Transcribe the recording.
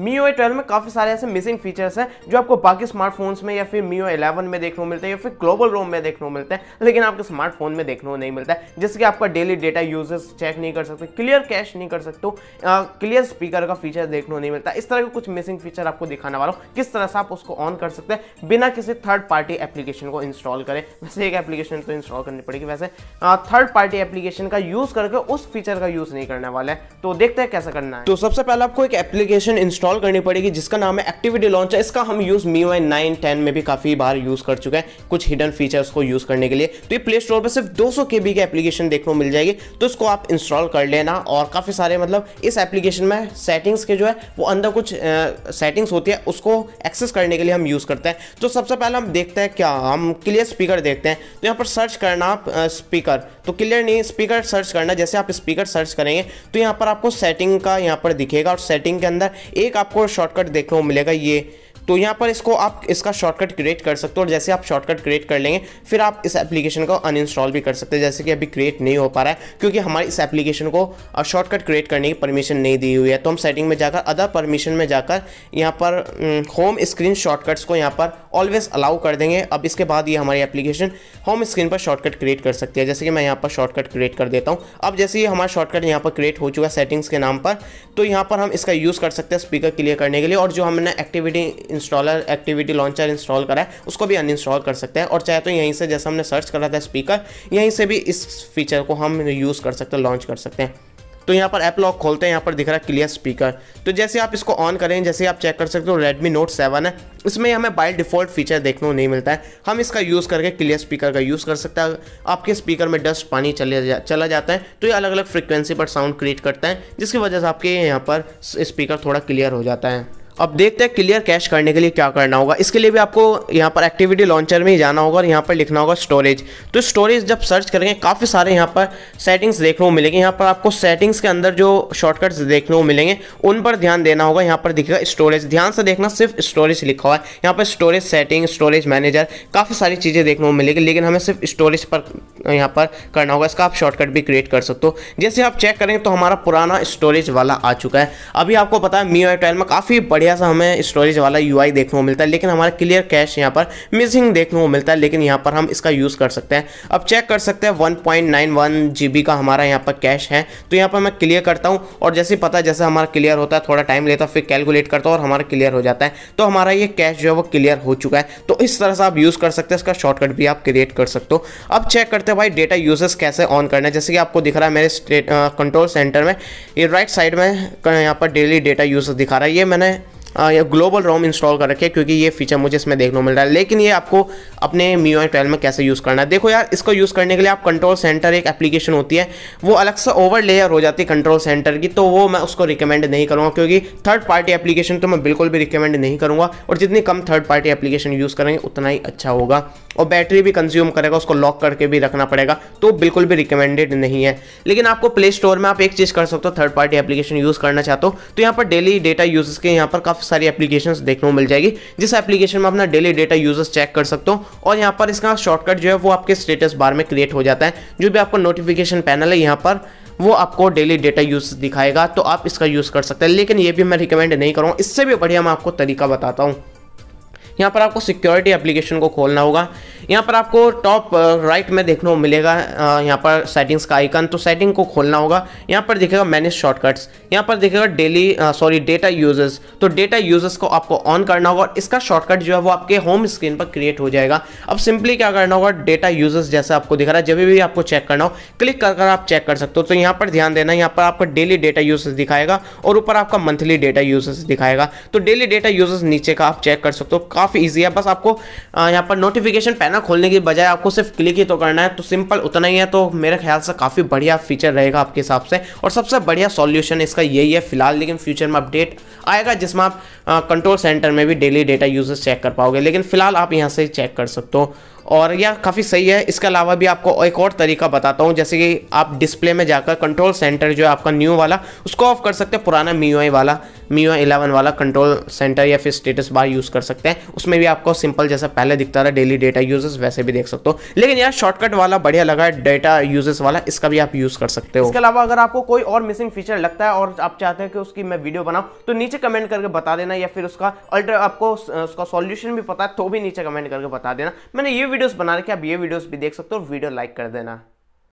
मी ओ twelve में काफ़ी सारे ऐसे मिसिंग फीचर्स हैं जो आपको बाकी स्मार्टफोन्स में या फिर मी ओ इलेवन में देखने को मिलते हैं या फिर ग्लोबल रोम में देखने को मिलते हैं लेकिन आपके स्मार्टफोन में देखने को नहीं मिलता है जिससे कि आपका डेली डेटा यूजर्स चेक नहीं कर सकते क्लियर कैश नहीं कर सकते क्लियर तो, स्पीकर का फीचर देखने को नहीं मिलता इस तरह के कुछ मिसिंग फीचर आपको दिखाने वाला हूँ किस तरह से आप उसको ऑन कर सकते हैं बिना किसी थर्ड पार्टी एप्लीकेशन को इंस्टॉल करें वैसे एक एप्लीकेशन तो इंस्टॉल करनी पड़ेगी वैसे थर्ड पार्टी एप्लीकेशन का यूज़ करके उस फीचर का यूज़ नहीं करने वाला है तो देखते हैं कैसा करना है तो सबसे पहले आपको एक एप्लीकेशन इंस्टॉल इंस्टॉल करनी पड़ेगी जिसका नाम है एक्टिविटी लॉन्चर इसका हम use Mi Y nine ten में भी काफ़ी बार यूज़ कर चुके हैं कुछ हिडन फीचर्स को यूज़ करने के लिए तो ये प्ले स्टोर पर सिर्फ दो सौ के बी की एप्लीकेशन देखने को मिल जाएगी तो इसको आप इंस्टॉल कर लेना और काफ़ी सारे मतलब इस एप्लीकेशन में सेटिंग्स के जो है वो अंदर कुछ सेटिंग्स होती है उसको एक्सेस करने के लिए हम यूज़ करते हैं तो सबसे पहले हम देखते हैं क्या हम क्लियर स्पीकर देखते हैं तो यहाँ पर सर्च करना आप स्पीकर तो क्लियर नहीं स्पीकर सर्च करना जैसे आप स्पीकर सर्च करेंगे तो यहाँ पर आपको सेटिंग का यहाँ पर दिखेगा और सेटिंग के अंदर एक एक आपको शॉर्टकट देखने को मिलेगा ये तो यहाँ पर इसको आप इसका शॉर्टकट क्रिएट कर सकते हो और जैसे आप शॉर्टकट क्रिएट कर लेंगे फिर आप इस एप्लीकेशन को अनइंस्टॉल भी कर सकते हैं जैसे कि अभी क्रिएट नहीं हो पा रहा है क्योंकि हमारी इस एप्लीकेशन को शॉर्टकट क्रिएट करने की परमिशन नहीं दी हुई है तो हम सेटिंग में जाकर अदर परमिशन में जाकर यहाँ पर होम स्क्रीन शॉर्टकट्स को यहाँ पर ऑलवेज अलाउ कर देंगे अब इसके बाद ये हमारी एप्लीकेशन होम स्क्रीन पर शॉर्टकट क्रिएट कर सकती है जैसे कि मैं यहाँ पर शॉर्टकट क्रिएट कर देता हूँ अब जैसे ये हमारा शॉर्टकट यहाँ पर क्रिएट हो चुका है सेटिंग्स के नाम पर तो यहाँ पर हम इसका यूज़ कर सकते हैं स्पीकर क्लियर करने के लिए और जो हमने activity installer activity launcher install करा है उसको भी अनइंस्टॉल कर सकते हैं और चाहे तो यहीं से जैसे हमने सर्च करा था स्पीकर यहीं से भी इस फीचर को हम यूज़ कर सकते हैं लॉन्च कर सकते हैं तो यहाँ पर ऐप लॉक खोलते हैं यहाँ पर दिख रहा है क्लियर स्पीकर तो जैसे आप इसको ऑन करें जैसे आप चेक कर सकते हो रेडमी नोट सेवन है इसमें हमें बाई डिफ़ॉल्ट फीचर देखने को नहीं मिलता है हम इसका यूज़ करके क्लियर स्पीकर का यूज़ कर सकते हैं आपके स्पीकर में डस्ट पानी चले जा, चला जाता है तो ये अलग अलग फ्रिक्वेंसी पर साउंड क्रिएट करता है जिसकी वजह से आपके यहाँ पर स्पीकर थोड़ा क्लियर हो जाता है अब देखते हैं क्लियर कैश करने के लिए क्या करना होगा इसके लिए भी आपको यहाँ पर एक्टिविटी लॉन्चर में ही जाना होगा और यहाँ पर लिखना होगा स्टोरेज तो स्टोरेज जब सर्च करेंगे काफ़ी सारे यहाँ पर सेटिंग्स देखने को मिलेंगे यहाँ पर आपको सेटिंग्स के अंदर जो शॉर्टकट्स देखने को मिलेंगे उन पर ध्यान देना होगा यहाँ पर दिखेगा स्टोरेज ध्यान से देखना सिर्फ स्टोरेज लिखा हुआ है यहाँ पर स्टोरेज सेटिंग स्टोरेज मैनेजर काफ़ी सारी चीज़ें देखने को मिलेगी लेकिन हमें सिर्फ स्टोरेज पर यहाँ पर करना होगा इसका आप शॉर्टकट भी क्रिएट कर सकते हो जैसे आप चेक करेंगे तो हमारा पुराना स्टोरेज वाला आ चुका है अभी आपको पता है मी में काफ़ी बड़ी बढ़िया सा हमें स्टोरेज वाला यू देखने को मिलता है लेकिन हमारा क्लियर कैश यहाँ पर मिसिंग देखने को मिलता है लेकिन यहाँ पर हम इसका यूज़ कर सकते हैं अब चेक कर सकते हैं वन पॉइंट का हमारा यहाँ पर कैश है तो यहाँ पर मैं क्लियर करता हूँ और जैसे पता है जैसे हमारा क्लियर होता है थोड़ा टाइम लेता है फिर कैलकुलेट करता हूँ और हमारा क्लियर हो जाता है तो हमारा ये कैश जो है वो क्लियर हो चुका है तो इस तरह से आप यूज़ कर सकते हैं इसका शॉर्टकट भी आप क्रिएट कर सकते हो अब चेक करते हैं भाई डेटा यूजेस कैसे ऑन करना है जैसे कि आपको दिख रहा है मेरे कंट्रोल सेंटर में ये राइट साइड में यहाँ पर डेली डेटा यूज दिखा रहा है ये मैंने हाँ, या ग्लोबल रोम इंस्टॉल कर रखे क्योंकि ये फीचर मुझे इसमें देखने को मिल रहा है लेकिन ये आपको अपने मी ओ ट्वेल्व में कैसे यूज़ करना है देखो यार इसको यूज़ करने के लिए आप कंट्रोल सेंटर एक एप्लीकेशन होती है वो अलग से ओवर लेयर हो जाती है कंट्रोल सेंटर की तो वो मैं उसको रिकमेंड नहीं करूँगा क्योंकि थर्ड पार्टी एप्लीकेशन तो मैं बिल्कुल भी रिकमेंड नहीं करूँगा और जितनी कम थर्ड पार्टी एप्लीकेशन यूज़ करेंगे उतना ही अच्छा होगा और बैटरी भी कंज्यूम करेगा उसको लॉक करके भी रखना पड़ेगा तो बिल्कुल भी रिकमेंडेड नहीं है लेकिन आपको प्ले स्टोर में आप एक चीज़ कर सकते हो थर्ड पार्टी एप्लीकेशन यूज़ करना चाहते हो तो यहाँ पर डेली डेटा यूज़ के यहाँ पर काफ़ी काफ़ी सारी एप्लीकेशन देखने को मिल जाएगी जिस एप्लीकेशन में अपना डेली डेटा यूजर्स चेक कर सकते हो और यहाँ पर इसका शॉर्टकट जो है वो आपके स्टेटस बार में क्रिएट हो जाता है जो भी आपका नोटिफिकेशन पैनल है यहाँ पर वो आपको डेली डेटा यूज दिखाएगा तो आप इसका यूज़ कर सकते हैं लेकिन ये भी मैं रिकमेंड नहीं करूँ इससे भी बढ़िया मैं आपको तरीका बताता हूँ यहाँ पर आपको सिक्योरिटी एप्लीकेशन को खोलना होगा यहाँ पर आपको टॉप राइट uh, में देखने को मिलेगा uh, यहाँ पर सेटिंग्स का आइकन तो सेटिंग को खोलना होगा यहाँ पर दिखेगा मैनेज शॉर्टकट्स यहाँ पर दिखेगा डेली सॉरी डेटा यूजर्स तो डेटा यूजर्स को आपको ऑन करना होगा और इसका शॉर्टकट जो है वो आपके होम स्क्रीन पर क्रिएट हो जाएगा अब सिंपली क्या करना होगा डेटा यूजर्स जैसा आपको दिख रहा है जब भी आपको चेक करना हो क्लिक कर कर आप चेक कर सकते हो तो यहाँ पर ध्यान देना यहाँ पर आपका डेली डेटा यूजेस दिखाएगा और ऊपर आपका मंथली डेटा यूजेस दिखाएगा तो डेली डेटा यूजेस नीचे का आप चेक कर सकते हो काफ़ी ईजी है बस आपको यहाँ पर नोटिफिकेशन पैनल खोलने की बजाय आपको सिर्फ क्लिक ही तो करना है तो सिंपल उतना ही है तो मेरे ख्याल से काफ़ी बढ़िया फीचर रहेगा आपके हिसाब से और सबसे बढ़िया सॉल्यूशन इसका यही है फिलहाल लेकिन फ्यूचर में अपडेट आएगा जिसमें आप कंट्रोल सेंटर में भी डेली डेटा यूजेस चेक कर पाओगे लेकिन फिलहाल आप यहाँ से चेक कर सकते हो और यह काफ़ी सही है इसके अलावा भी आपको एक और तरीका बताता हूँ जैसे कि आप डिस्प्ले में जाकर कंट्रोल सेंटर जो है आपका न्यू वाला उसको ऑफ कर सकते हैं पुराना मी वाला मी ओ वाला कंट्रोल सेंटर या फिर स्टेटस बार यूज़ कर सकते हैं उसमें भी आपको सिंपल जैसा पहले दिखता रहा डेली डेटा यूजेस वैसे भी देख सकते हो लेकिन यार शॉर्टकट वाला बढ़िया लगा है डेटा यूजेस वाला इसका भी आप यूज़ कर सकते हो इसके अलावा अगर आपको कोई और मिसिंग फीचर लगता है और आप चाहते हैं कि उसकी मैं वीडियो बनाऊँ तो नीचे कमेंट करके बता देना या फिर उसका अल्ट्रा आपको उसका सॉल्यूशन भी पता है तो भी नीचे कमेंट करके बता देना मैंने ये वीडियोस बना रखे आप ये वीडियोस भी देख सकते हो वीडियो लाइक कर देना